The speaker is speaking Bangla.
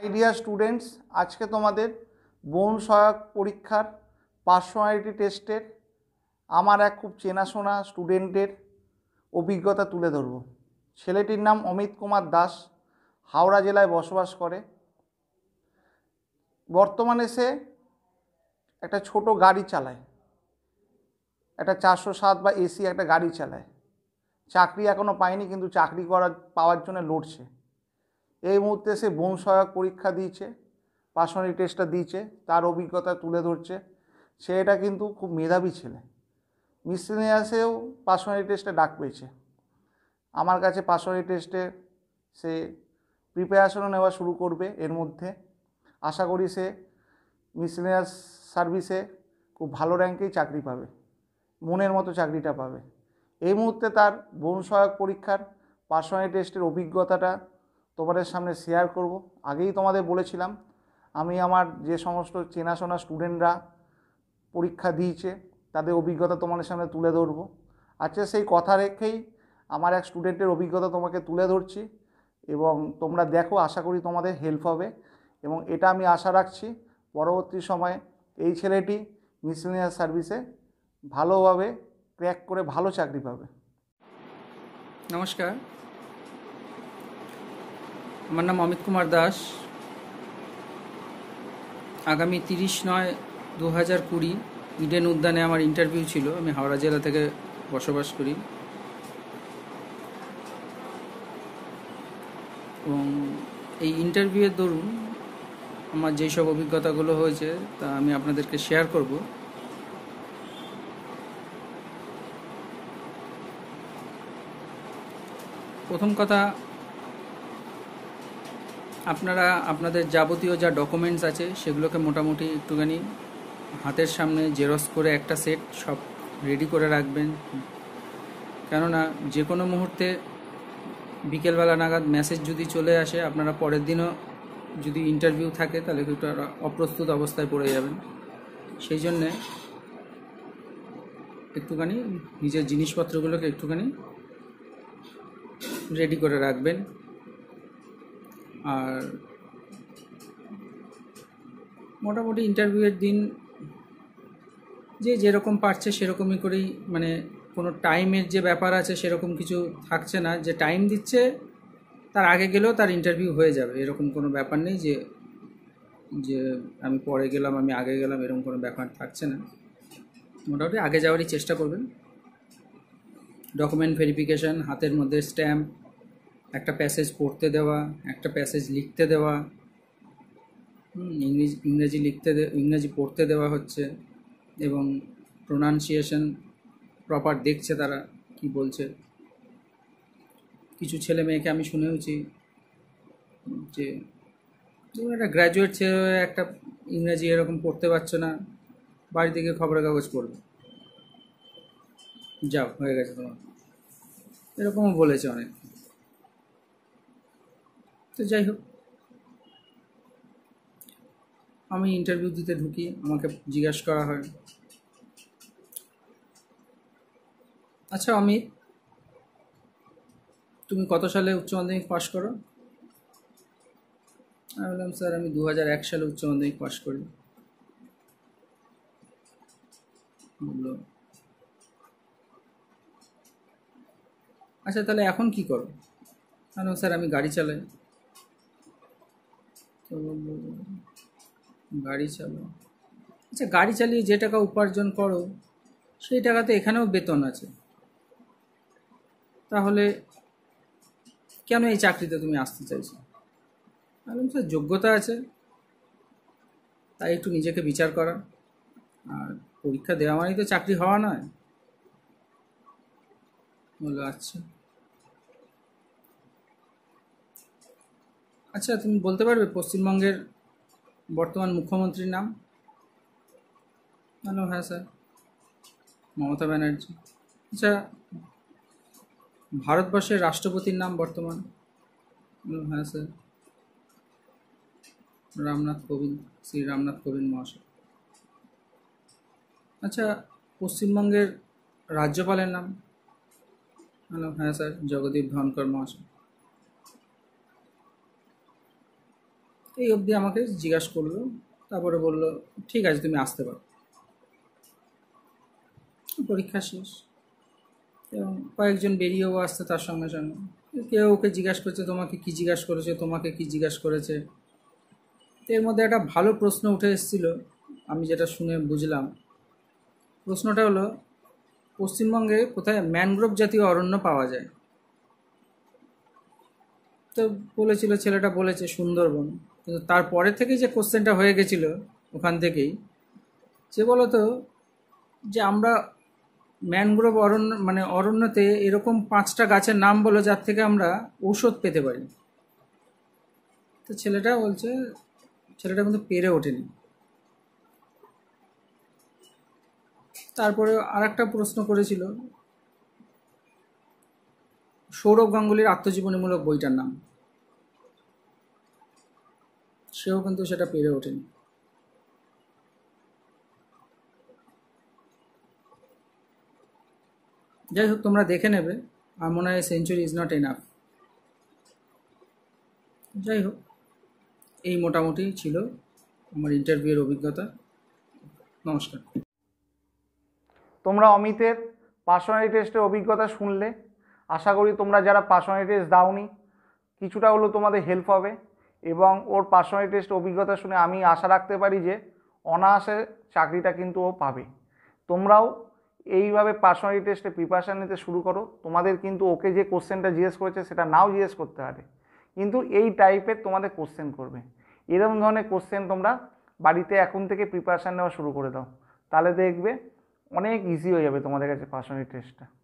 আইডিয়া ডিয়ার স্টুডেন্টস আজকে তোমাদের বোন সহায়ক পরীক্ষার পার্সোনালিটি টেস্টের আমার এক খুব চেনাশোনা স্টুডেন্টের অভিজ্ঞতা তুলে ধরব ছেলেটির নাম অমিত কুমার দাস হাওড়া জেলায় বসবাস করে বর্তমানে সে একটা ছোট গাড়ি চালায় একটা চারশো সাত বা এসি একটা গাড়ি চালায় চাকরি এখনও পায়নি কিন্তু চাকরি করার পাওয়ার জন্য লড়ছে এই মুহূর্তে সে বোম সহায়ক পরীক্ষা দিয়েছে পাশনি টেস্টটা দিয়েছে তার অভিজ্ঞতা তুলে ধরছে সে এটা কিন্তু খুব মেধাবী ছেলে মিসেও পাশনি টেস্টে ডাক পেয়েছে আমার কাছে পাশনি টেস্টে সে প্রিপারেশনও নেওয়া শুরু করবে এর মধ্যে আশা করি সে মিসলিনিয়াস সার্ভিসে খুব ভালো র্যাঙ্কেই চাকরি পাবে মনের মতো চাকরিটা পাবে এই মুহূর্তে তার বোন সহায়ক পরীক্ষার পার্সোনালি টেস্টের অভিজ্ঞতাটা তোমাদের সামনে শেয়ার করব আগেই তোমাদের বলেছিলাম আমি আমার যে সমস্ত চেনাশোনা স্টুডেন্টরা পরীক্ষা দিয়েছে তাদের অভিজ্ঞতা তোমাদের সামনে তুলে ধরবো আচ্ছা সেই কথা রেখেই আমার এক স্টুডেন্টের অভিজ্ঞতা তোমাকে তুলে ধরছি এবং তোমরা দেখো আশা করি তোমাদের হেল্প হবে এবং এটা আমি আশা রাখছি পরবর্তী সময়ে এই ছেলেটি মিশনারি সার্ভিসে ভালোভাবে ক্র্যাক করে ভালো চাকরি পাবে নমস্কার আমার নাম অমিত কুমার দাস আগামী তিরিশ নয় দু হাজার কুড়ি ইডেন উদ্যানে আমার ইন্টারভিউ ছিল আমি হাওড়া জেলা থেকে বসবাস করি এবং এই ইন্টারভিউয়ের দরুন আমার যেই সব অভিজ্ঞতাগুলো হয়েছে তা আমি আপনাদেরকে শেয়ার করব প্রথম কথা আপনারা আপনাদের যাবতীয় যা ডকুমেন্টস আছে সেগুলোকে মোটামুটি একটুখানি হাতের সামনে জেরক্স করে একটা সেট সব রেডি করে রাখবেন কেননা যে কোনো মুহূর্তে বিকেলবেলা নাগাদ মেসেজ যদি চলে আসে আপনারা পরের দিনও যদি ইন্টারভিউ থাকে তাহলে কিন্তু অপ্রস্তুত অবস্থায় পড়ে যাবেন সেই জন্যে একটুখানি নিজের জিনিসপত্রগুলোকে একটুখানি রেডি করে রাখবেন আর মোটামুটি ইন্টারভিউয়ের দিন যে যেরকম পারছে সেরকমই করেই মানে কোনো টাইমের যে ব্যাপার আছে সেরকম কিছু থাকছে না যে টাইম দিচ্ছে তার আগে গেলেও তার ইন্টারভিউ হয়ে যাবে এরকম কোনো ব্যাপার নেই যে যে আমি পরে গেলাম আমি আগে গেলাম এরকম কোনো ব্যাপার থাকছে না মোটামুটি আগে যাওয়ারই চেষ্টা করবেন ডকুমেন্ট ভেরিফিকেশান হাতের মধ্যে স্ট্যাম্প একটা প্যাসেজ পড়তে দেওয়া একটা প্যাসেজ লিখতে দেওয়া ইংরেজি ইংরেজি লিখতে ইংরেজি পড়তে দেওয়া হচ্ছে এবং প্রোনাউন্সিয়েশন প্রপার দেখছে তারা কি বলছে কিছু ছেলে মেয়েকে আমি শুনেওছি যে একটা গ্র্যাজুয়েট ছেলে একটা ইংরেজি এরকম পড়তে পারছে না বাড়ি থেকে খবরের কাগজ পড়বে যাও হয়ে গেছে তোমার এরকমও বলেছে অনেক তো যাই হোক আমি ইন্টারভিউ দিতে ঢুকি আমাকে জিজ্ঞাসা করা হয় আচ্ছা অমিত তুমি কত সালে উচ্চ মাধ্যমিক পাশ করো আমি বললাম স্যার আমি দু এক সালে উচ্চ মাধ্যমিক পাশ করি বললো আচ্ছা তাহলে এখন কি করো কেন স্যার আমি গাড়ি চালাই তো গাড়ি চালাও আচ্ছা গাড়ি চালিয়ে যে টাকা উপার্জন করো সেই টাকাতে এখানেও বেতন আছে তাহলে কেন এই চাকরিতে তুমি আসতে চাইছো আমি স্যার যোগ্যতা আছে তাই একটু নিজেকে বিচার করা আর পরীক্ষা দেওয়া মানেই তো চাকরি হওয়া নয় বললো আচ্ছা আচ্ছা তুমি বলতে পারবে পশ্চিমবঙ্গের বর্তমান মুখ্যমন্ত্রীর নাম হ্যালো হ্যাঁ স্যার মমতা ব্যানার্জি আচ্ছা ভারতবর্ষের রাষ্ট্রপতির নাম বর্তমান হ্যাঁ স্যার রামনাথ কোবিন্দ শ্রী রামনাথ কোবিন্দ মহাশয় আচ্ছা পশ্চিমবঙ্গের রাজ্যপালের নাম হ্যালো হ্যাঁ স্যার জগদীপ ধনকর মহাশয় এই অবধি আমাকে জিজ্ঞাসা করলো তারপরে বলল ঠিক আছে তুমি আসতে পারো পরীক্ষা শেষ এবং কয়েকজন বেরিয়েও আসছে তার সঙ্গে সঙ্গে কেউ ওকে জিজ্ঞাসা করছে তোমাকে কি জিজ্ঞাসা করেছে তোমাকে কি জিজ্ঞাসা করেছে এর মধ্যে একটা ভালো প্রশ্ন উঠে এসেছিল আমি যেটা শুনে বুঝলাম প্রশ্নটা হলো পশ্চিমবঙ্গে কোথায় ম্যানগ্রোভ জাতীয় অরণ্য পাওয়া যায় তো বলেছিল ছেলেটা বলেছে সুন্দরবন কিন্তু তারপরে থেকে যে কোশ্চেনটা হয়ে গেছিল ওখান থেকেই সে বলতো যে আমরা ম্যানগ্রোভ অরণ্য মানে অরণ্যতে এরকম পাঁচটা গাছের নাম বলো যার থেকে আমরা ঔষধ পেতে পারি তো ছেলেটা বলছে ছেলেটা কিন্তু পেরে ওঠেনি তারপরে আর একটা প্রশ্ন করেছিল সৌরভ গাঙ্গুলির আত্মজীবনীমূলক বইটার নাম সেও কিন্তু সেটা পেরে ওঠেনি যাই হোক তোমরা দেখে নেবে আমার মনে হয় সেঞ্চুরি ইজ নট এনাফ যাই হোক এই মোটামুটি ছিল আমার ইন্টারভিউয়ের অভিজ্ঞতা নমস্কার তোমরা অমিতের পার্সোনালি টেস্টের অভিজ্ঞতা শুনলে আশা করি তোমরা যারা পার্সোনালি টেস্ট দাওনি কিছুটা হলেও তোমাদের হেল্প হবে এবং ওর পার্সোনালি টেস্ট অভিজ্ঞতা শুনে আমি আশা রাখতে পারি যে অনায়াসে চাকরিটা কিন্তু ও পাবে তোমরাও এইভাবে পার্সোনালি টেস্টে প্রিপারেশান নিতে শুরু করো তোমাদের কিন্তু ওকে যে কোশ্চেনটা জিজ্ঞেস করেছে সেটা নাও জিজ্ঞেস করতে পারে কিন্তু এই টাইপের তোমাদের কোশ্চেন করবে এরকম ধরনের কোশ্চেন তোমরা বাড়িতে এখন থেকে প্রিপারেশান নেওয়া শুরু করে দাও তাহলে দেখবে অনেক ইজি হয়ে যাবে তোমাদের কাছে পার্সোনালি টেস্টটা